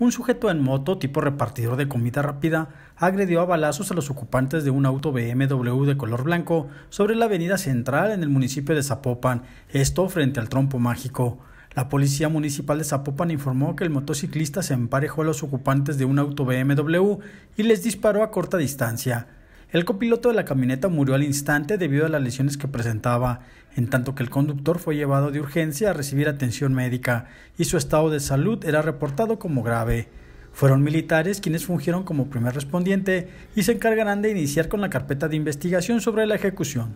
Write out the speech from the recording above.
un sujeto en moto tipo repartidor de comida rápida agredió a balazos a los ocupantes de un auto BMW de color blanco sobre la avenida central en el municipio de Zapopan, esto frente al trompo mágico. La policía municipal de Zapopan informó que el motociclista se emparejó a los ocupantes de un auto BMW y les disparó a corta distancia. El copiloto de la camioneta murió al instante debido a las lesiones que presentaba, en tanto que el conductor fue llevado de urgencia a recibir atención médica y su estado de salud era reportado como grave. Fueron militares quienes fungieron como primer respondiente y se encargarán de iniciar con la carpeta de investigación sobre la ejecución.